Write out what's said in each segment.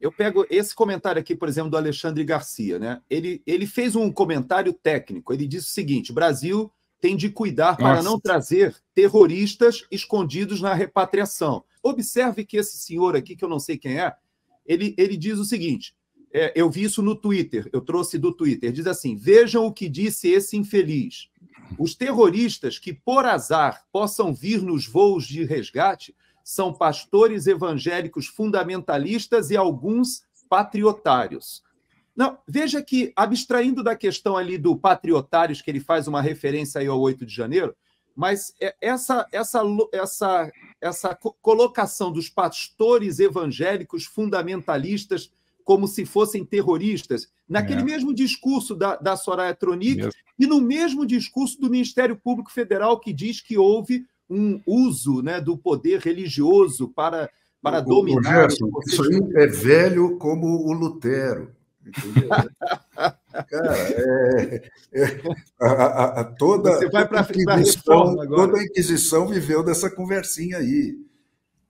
eu pego esse comentário aqui, por exemplo, do Alexandre Garcia, né? Ele, ele fez um comentário técnico. Ele disse o seguinte: Brasil tem de cuidar para não trazer terroristas escondidos na repatriação. Observe que esse senhor aqui, que eu não sei quem é, ele, ele diz o seguinte: é, eu vi isso no Twitter, eu trouxe do Twitter. Diz assim: vejam o que disse esse infeliz. Os terroristas que, por azar, possam vir nos voos de resgate são pastores evangélicos fundamentalistas e alguns patriotários. Não, veja que, abstraindo da questão ali do patriotários, que ele faz uma referência aí ao 8 de janeiro, mas é, essa, essa, essa, essa colocação dos pastores evangélicos fundamentalistas como se fossem terroristas, naquele é. mesmo discurso da, da Soraya Tronic e no mesmo discurso do Ministério Público Federal que diz que houve um uso né, do poder religioso para, para o, dominar. O Gerson, isso aí é velho como o Lutero. Cara, é, é, a, a, a toda, a Inquisição, toda a Inquisição viveu dessa conversinha aí.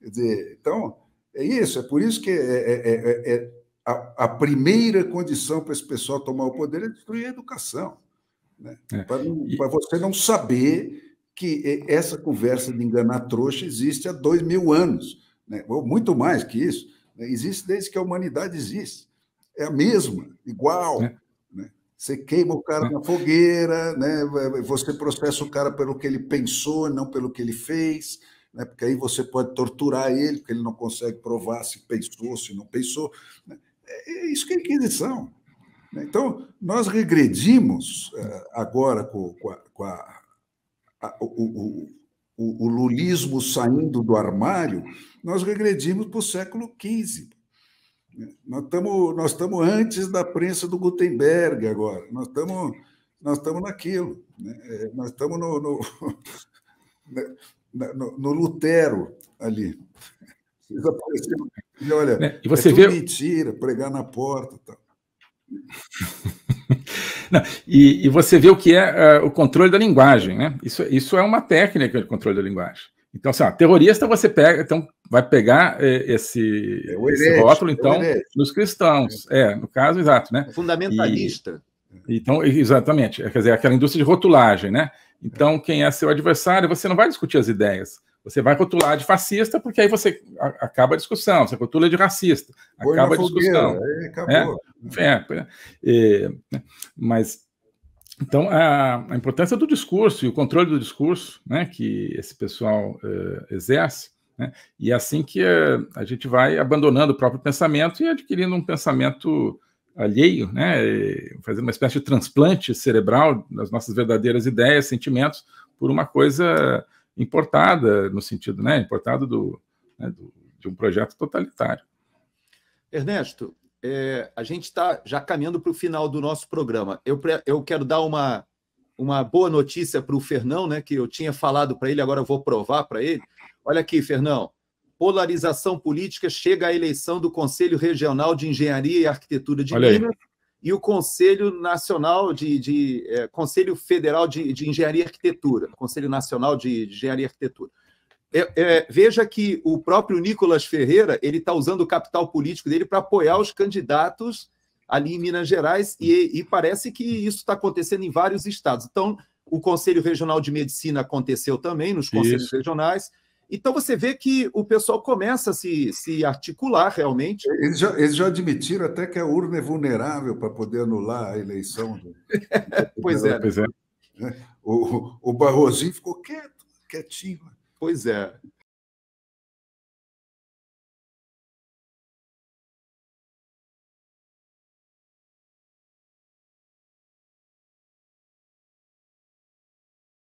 Dizer, então, é isso, é por isso que é, é, é, é, é a, a, primeira condição para esse pessoal tomar o poder é destruir a educação. Né? para você não saber que essa conversa de enganar trouxa existe há dois mil anos, né? ou muito mais que isso. Né? Existe desde que a humanidade existe. É a mesma, igual. É. Né? Você queima o cara é. na fogueira, né? você processa o cara pelo que ele pensou, não pelo que ele fez, né? porque aí você pode torturar ele, porque ele não consegue provar se pensou, se não pensou. Né? É, é isso que é Inquisição. Né. Então, nós regredimos eh, agora com a o, o, o lulismo saindo do armário, nós regredimos para o século XV. Nós estamos nós estamos antes da prensa do Gutenberg agora, nós estamos nós estamos naquilo, né? É, nós estamos no, no, né? no, no, Lutero ali. E olha, né? e é você é vê... mentira, pregar na porta e tal. Não, e, e, você vê o que é uh, o controle da linguagem, né? Isso, isso é uma técnica de controle da linguagem. Então, assim, ó, terrorista você pega, então vai pegar eh, esse, é esse rótulo, é então, é nos cristãos. É. é, no caso, exato, né? Fundamentalista. E, então, exatamente. Quer dizer, aquela indústria de rotulagem, né? Então, quem é seu adversário, você não vai discutir as ideias. Você vai rotular de fascista, porque aí você acaba a discussão, você rotula de racista, acaba a discussão. É? é, é, é, né? mas então a, a, importância do discurso e o controle do discurso né, que esse pessoal é, exerce, né, e é assim que é, a gente vai abandonando o próprio pensamento e adquirindo um pensamento alheio, né, fazendo uma espécie de transplante cerebral das nossas verdadeiras ideias, sentimentos, por uma coisa importada, no sentido, né, importada do, né, do, de um projeto totalitário. Ernesto, é, a gente está já caminhando para o final do nosso programa. Eu, eu quero dar uma, uma boa notícia para o Fernão, né, que eu tinha falado para ele, agora vou provar para ele. Olha aqui, Fernão. Polarização política chega à eleição do Conselho Regional de Engenharia e Arquitetura de Olha Minas. Aí e o Conselho Nacional de, de é, Conselho Federal de, de, Engenharia e Arquitetura, Conselho Nacional de, Engenharia e Arquitetura. É, é, veja que o próprio Nicolas Ferreira ele está usando o capital político dele para apoiar os candidatos ali em Minas Gerais e, e parece que isso está acontecendo em vários estados. Então, o Conselho Regional de Medicina aconteceu também nos conselhos isso. regionais. Então você vê que o pessoal começa a se, se articular realmente. Eles já, eles já admitiram até que a é urna é vulnerável para poder anular a eleição. Do... pois, é. pois é. O, o Barrosinho ficou quieto, quietinho. Pois é.